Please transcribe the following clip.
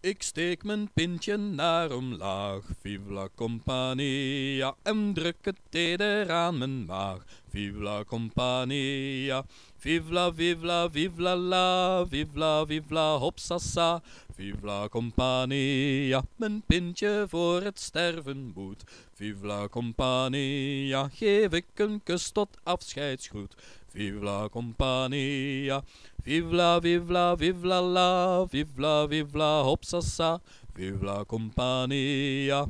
Ik steek mijn pintje naar omlaag, vivla la en druk het teder aan mijn maag. vivla la compagnia, vivla vivla la, vivla vivla la, vive la, mijn pintje voor het sterven moet. vivla la compagnia, geef ik een kus tot afscheidsgroet. Vive la compagnia, vive la, vive la, vive la la, vive la, vive la, hopsasa, vive la compagnia.